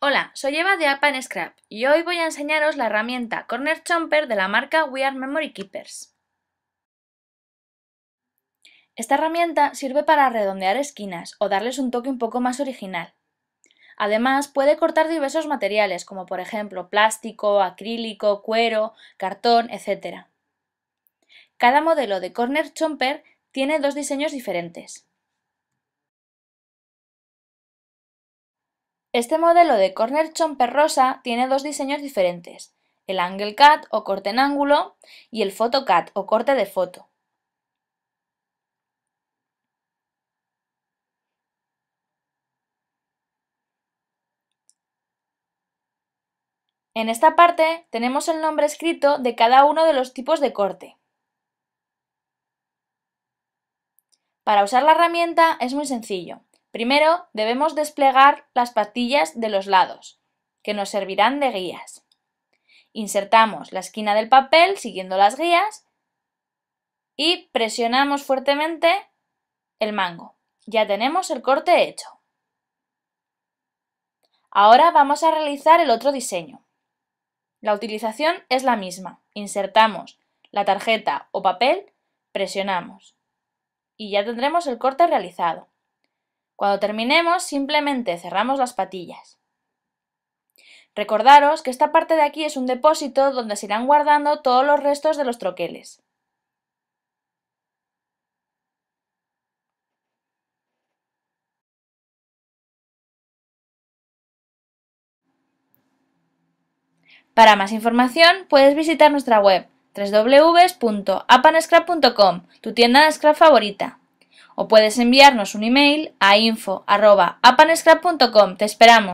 Hola, soy Eva de App Scrap y hoy voy a enseñaros la herramienta Corner Chomper de la marca We Are Memory Keepers. Esta herramienta sirve para redondear esquinas o darles un toque un poco más original. Además, puede cortar diversos materiales, como por ejemplo plástico, acrílico, cuero, cartón, etc. Cada modelo de Corner Chomper tiene dos diseños diferentes. Este modelo de corner chomper rosa tiene dos diseños diferentes, el angle cut o corte en ángulo y el photo cut o corte de foto. En esta parte tenemos el nombre escrito de cada uno de los tipos de corte. Para usar la herramienta es muy sencillo. Primero debemos desplegar las pastillas de los lados, que nos servirán de guías. Insertamos la esquina del papel siguiendo las guías y presionamos fuertemente el mango. Ya tenemos el corte hecho. Ahora vamos a realizar el otro diseño. La utilización es la misma. Insertamos la tarjeta o papel, presionamos y ya tendremos el corte realizado. Cuando terminemos, simplemente cerramos las patillas. Recordaros que esta parte de aquí es un depósito donde se irán guardando todos los restos de los troqueles. Para más información puedes visitar nuestra web www.apanescrap.com, tu tienda de scrap favorita o puedes enviarnos un email a info.apanescrap.com. Te esperamos.